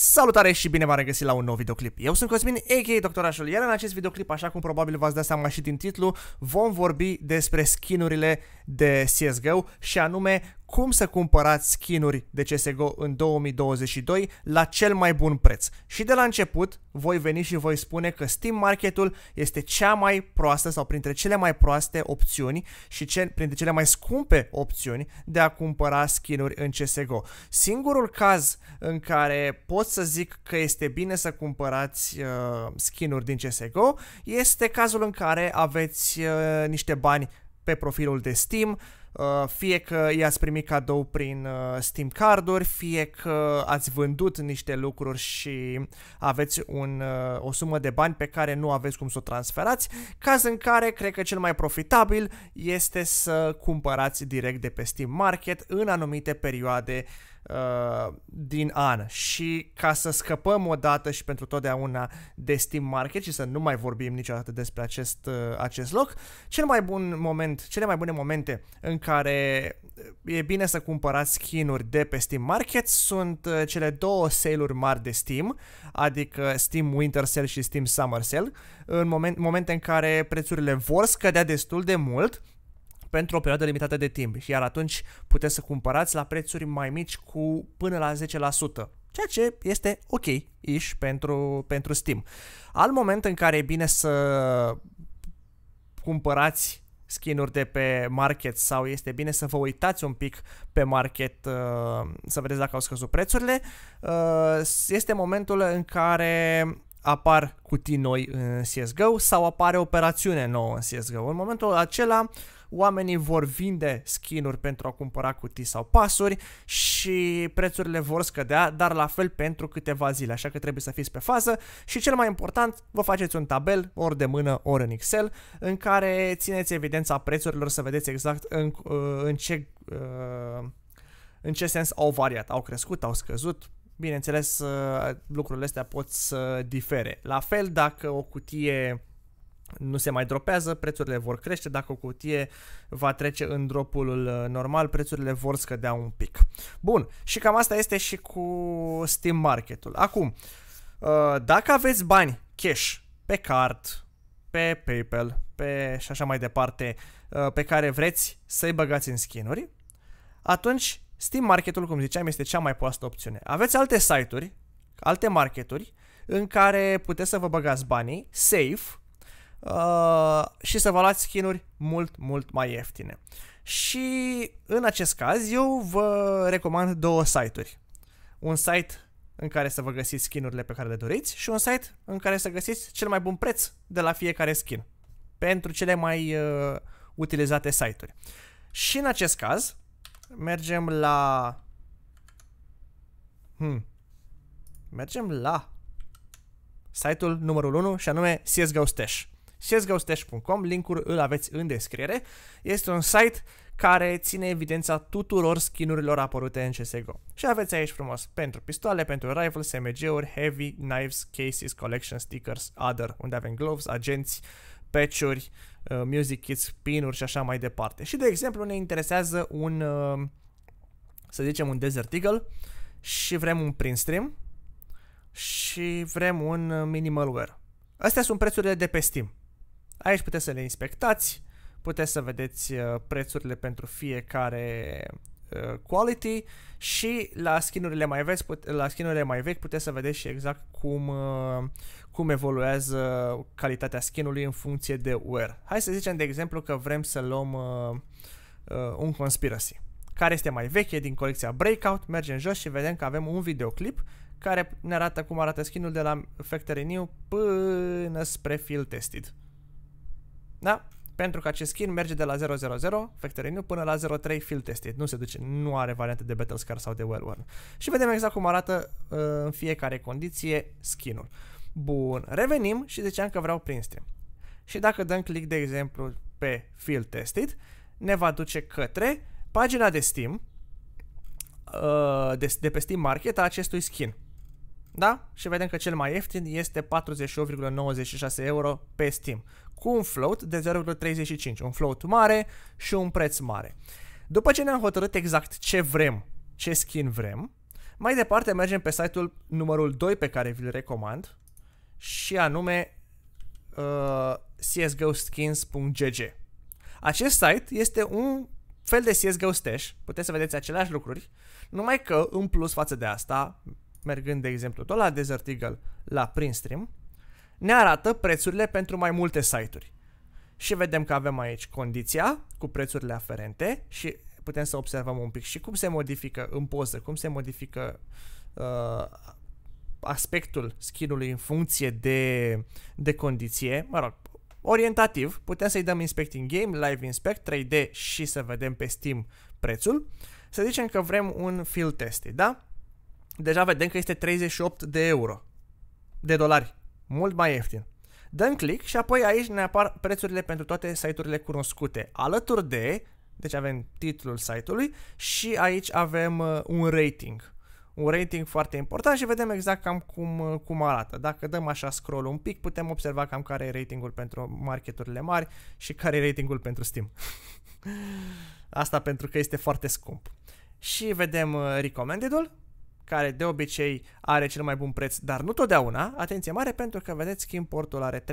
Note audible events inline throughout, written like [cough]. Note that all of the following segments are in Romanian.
Salutare și bine v-am regăsit la un nou videoclip. Eu sunt Cosmin, a.k.a. Doctorașul, iar în acest videoclip, așa cum probabil v-ați dat seama și din titlu, vom vorbi despre skinurile de CSGO și anume cum să cumpărați skinuri de CSGO în 2022 la cel mai bun preț. Și de la început voi veni și voi spune că Steam Marketul este cea mai proastă sau printre cele mai proaste opțiuni și ce, printre cele mai scumpe opțiuni de a cumpăra skinuri în CSGO. Singurul caz în care pot să zic că este bine să cumpărați uh, skinuri din CSGO este cazul în care aveți uh, niște bani pe profilul de Steam Uh, fie că i-ați primit cadou prin uh, Steam carduri, fie că ați vândut niște lucruri și aveți un, uh, o sumă de bani pe care nu aveți cum să o transferați, caz în care cred că cel mai profitabil este să cumpărați direct de pe Steam Market în anumite perioade uh, Uh, din an și ca să scăpăm o dată și pentru totdeauna de Steam Market și să nu mai vorbim niciodată despre acest, uh, acest loc, cel mai bun moment, cele mai bune momente în care uh, e bine să cumpărați skinuri de pe Steam Market sunt uh, cele două sale-uri mari de Steam, adică Steam Winter Sale și Steam Summer Sale, în moment, momente în care prețurile vor scădea destul de mult, pentru o perioadă limitată de timp, iar atunci puteți să cumpărați la prețuri mai mici cu până la 10% ceea ce este ok ish pentru, pentru Steam. Al moment în care e bine să cumpărați skinuri de pe market sau este bine să vă uitați un pic pe market uh, să vedeți dacă au scăzut prețurile, uh, este momentul în care apar cutii noi în CSGO sau apare operațiune nouă în CSGO. În momentul acela uh, oamenii vor vinde skinuri pentru a cumpăra cutii sau pasuri și prețurile vor scădea, dar la fel pentru câteva zile, așa că trebuie să fiți pe fază și cel mai important, vă faceți un tabel, ori de mână, ori în Excel, în care țineți evidența prețurilor să vedeți exact în, uh, în ce uh, în ce sens au variat, au crescut, au scăzut, bineînțeles, uh, lucrurile astea pot să difere. La fel, dacă o cutie nu se mai dropează, prețurile vor crește, dacă o cutie va trece în dropul uh, normal, prețurile vor scădea un pic. Bun, și cam asta este și cu Steam Marketul. Acum, uh, dacă aveți bani cash pe card, pe PayPal, pe și așa mai departe, uh, pe care vreți să-i băgați în skinuri, atunci Steam Marketul, cum ziceam, este cea mai proastă opțiune. Aveți alte site-uri, alte marketuri în care puteți să vă băgați banii safe uh, și să vă luați skinuri mult, mult mai ieftine. Și în acest caz eu vă recomand două site-uri. Un site în care să vă găsiți skinurile pe care le doriți și un site în care să găsiți cel mai bun preț de la fiecare skin pentru cele mai uh, utilizate site-uri. Și în acest caz mergem la hmm. mergem la site-ul numărul 1 și anume CSGO Stash sesgaustech.com, linkul îl aveți în descriere. Este un site care ține evidența tuturor skinurilor apărute în CSGO. Și aveți aici frumos pentru pistoale, pentru rifles, SMG-uri, heavy, knives, cases, collection, stickers, other, unde avem gloves, agenți, patch-uri, uh, music kits, pin-uri și așa mai departe. Și de exemplu ne interesează un, uh, să zicem un Desert Eagle și vrem un print stream și vrem un uh, minimal wear. Astea sunt prețurile de pe Steam. Aici puteți să le inspectați, puteți să vedeți uh, prețurile pentru fiecare uh, quality și la skinurile mai vechi, la skinurile mai vechi puteți să vedeți și exact cum, uh, cum evoluează calitatea skinului în funcție de wear. Hai să zicem de exemplu că vrem să luăm uh, un conspiracy care este mai veche din colecția Breakout, mergem jos și vedem că avem un videoclip care ne arată cum arată skinul de la Factory New până spre Field Tested. Da? Pentru că acest skin merge de la 000 Factory New până la 03 Field Tested. Nu se duce, nu are variante de Battle Scar sau de Well Worn. Și vedem exact cum arată uh, în fiecare condiție skinul. Bun, revenim și ziceam că vreau prin stream. Și dacă dăm click, de exemplu, pe Field Tested, ne va duce către pagina de Steam, uh, de, de pe Steam Market a acestui skin da? Și vedem că cel mai ieftin este 48,96 euro pe Steam, cu un float de 0,35, un float mare și un preț mare. După ce ne-am hotărât exact ce vrem, ce skin vrem, mai departe mergem pe site-ul numărul 2 pe care vi-l recomand și anume uh, csgoskins.gg. Acest site este un fel de CSGO Stash, puteți să vedeți aceleași lucruri, numai că în plus față de asta mergând de exemplu tot la Desert Eagle, la Printstream, ne arată prețurile pentru mai multe site-uri. Și vedem că avem aici condiția cu prețurile aferente și putem să observăm un pic și cum se modifică în poză, cum se modifică uh, aspectul skinului în funcție de, de condiție, mă rog, orientativ, putem să-i dăm Inspect in Game, Live Inspect, 3D și să vedem pe Steam prețul. Să zicem că vrem un field test, da? deja vedem că este 38 de euro, de dolari, mult mai ieftin. Dăm click și apoi aici ne apar prețurile pentru toate site-urile cunoscute, alături de, deci avem titlul site-ului și aici avem uh, un rating. Un rating foarte important și vedem exact cam cum, uh, cum arată. Dacă dăm așa scroll un pic, putem observa cam care e ratingul pentru marketurile mari și care e ratingul pentru Steam. [laughs] Asta pentru că este foarte scump. Și vedem uh, recommended-ul, care de obicei are cel mai bun preț, dar nu totdeauna, atenție mare pentru că vedeți că importul are 38,34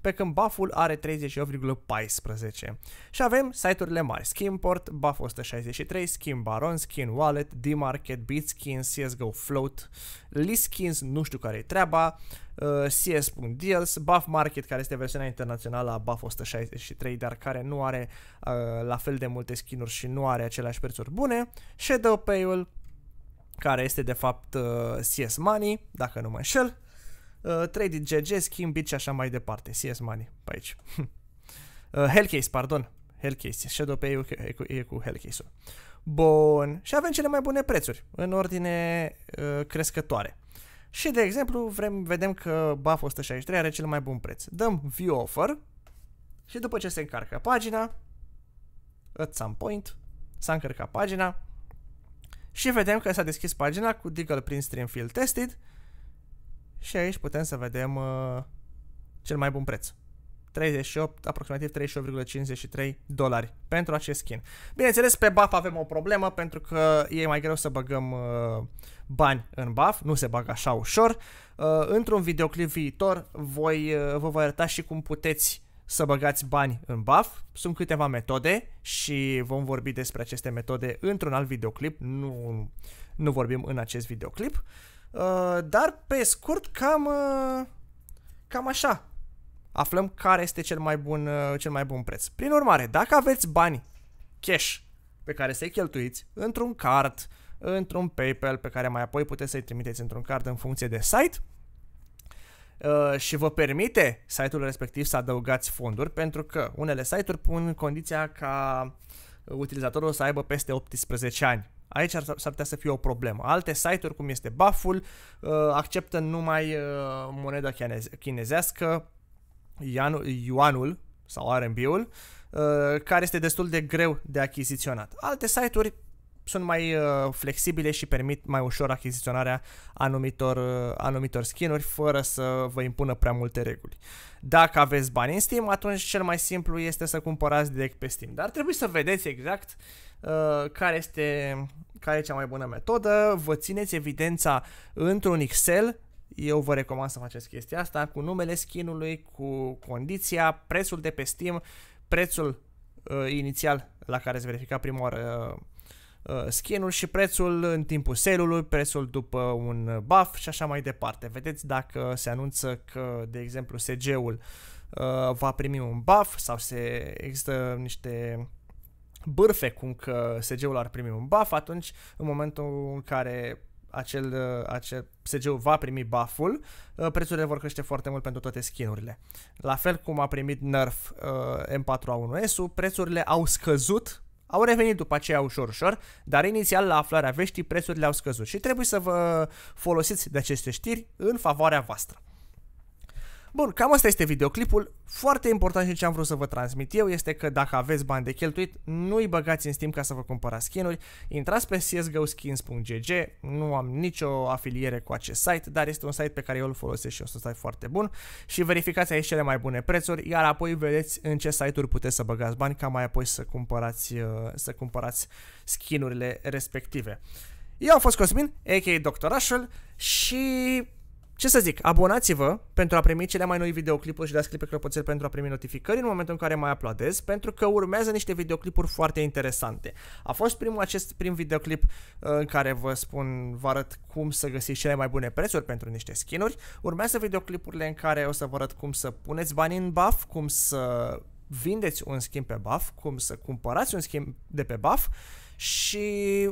pe când buff-ul are 38,14. Și avem site-urile mari, Skimport, Buff 163, Skin Baron, Skin Wallet, D-Market, Bitskin, CSGO Float, Liskins, nu știu care e treaba, uh, CS.deals, Buff Market, care este versiunea internațională a Buff 163, dar care nu are uh, la fel de multe skin-uri și nu are aceleași prețuri bune, Shadow Pay-ul, care este de fapt uh, CS Money, dacă nu mă înșel, uh, Trading GG, Schimbit și așa mai departe, CS Money, pe aici. [laughs] uh, Hellcase, pardon, Hellcase, Shadow Pay e cu, e cu, e cu Hellcase-ul. Bun, și avem cele mai bune prețuri, în ordine uh, crescătoare. Și, de exemplu, vrem, vedem că BAF 163 are cel mai bun preț. Dăm View Offer și după ce se încarcă pagina, at some point, s-a încărcat pagina, și vedem că s-a deschis pagina cu Deagle prin Stream Field Tested și aici putem să vedem uh, cel mai bun preț. 38, aproximativ 38,53 dolari pentru acest skin. Bineînțeles, pe buff avem o problemă pentru că e mai greu să băgăm uh, bani în buff, nu se bagă așa ușor. Uh, într-un videoclip viitor voi, uh, vă voi arăta și cum puteți să băgați bani în BAF. Sunt câteva metode și vom vorbi despre aceste metode într-un alt videoclip, nu, nu vorbim în acest videoclip. Uh, dar pe scurt, cam, uh, cam așa, aflăm care este cel mai, bun, uh, cel mai bun preț. Prin urmare, dacă aveți bani cash pe care să-i cheltuiți într-un card, într-un PayPal pe care mai apoi puteți să-i trimiteți într-un card în funcție de site, uh, și vă permite site-ul respectiv să adăugați fonduri pentru că unele site-uri pun condiția ca utilizatorul să aibă peste 18 ani. Aici ar, s-ar putea să fie o problemă. Alte site-uri, cum este Baful, uh, acceptă numai uh, moneda chinezească, ianul, yuanul sau RMB-ul, uh, care este destul de greu de achiziționat. Alte site-uri sunt mai uh, flexibile și permit mai ușor achiziționarea anumitor, uh, anumitor skinuri fără să vă impună prea multe reguli. Dacă aveți bani în Steam, atunci cel mai simplu este să cumpărați direct pe Steam, dar trebuie să vedeți exact uh, care este care e cea mai bună metodă, vă țineți evidența într-un Excel, eu vă recomand să faceți chestia asta, cu numele skinului, cu condiția, prețul de pe Steam, prețul uh, inițial la care ați verificat prima oară uh, Uh, skinul și prețul în timpul sale-ului, prețul după un buff și așa mai departe. Vedeți dacă se anunță că, de exemplu, SG-ul uh, va primi un buff sau se există niște bârfe cum că SG-ul ar primi un buff, atunci în momentul în care acel, uh, acel sg va primi buff-ul, prețurile vor crește foarte mult pentru toate skinurile. La fel cum a primit nerf M4A1S-ul, prețurile au scăzut au revenit după aceea ușor ușor, dar inițial la aflarea veștii prețurile au scăzut și trebuie să vă folosiți de aceste știri în favoarea voastră. Bun, cam asta este videoclipul. Foarte important și ce am vrut să vă transmit eu este că dacă aveți bani de cheltuit, nu-i băgați în Steam ca să vă cumpărați skinuri. Intrați pe csgoskins.gg, nu am nicio afiliere cu acest site, dar este un site pe care eu îl folosesc și un site foarte bun și verificați aici cele mai bune prețuri, iar apoi vedeți în ce site-uri puteți să băgați bani ca mai apoi să cumpărați, uh, să cumpărați skinurile respective. Eu am fost Cosmin, a.k.a. Russell și ce să zic, abonați-vă pentru a primi cele mai noi videoclipuri și dați pe clopoțel pentru a primi notificări în momentul în care mai aplaudez, pentru că urmează niște videoclipuri foarte interesante. A fost primul acest prim videoclip uh, în care vă spun, vă arăt cum să găsiți cele mai bune prețuri pentru niște skinuri. Urmează videoclipurile în care o să vă arăt cum să puneți bani în buff, cum să vindeți un schimb pe BAF, cum să cumpărați un schimb de pe BAF și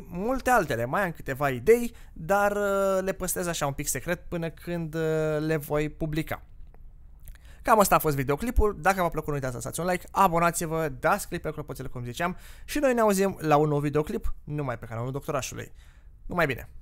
multe altele. Mai am câteva idei, dar uh, le păstrez așa un pic secret până când uh, le voi publica. Cam asta a fost videoclipul, dacă v-a plăcut nu uitați să lăsați un like, abonați-vă, dați click pe clopoțele cum ziceam și noi ne auzim la un nou videoclip, numai pe canalul doctorașului. Numai bine!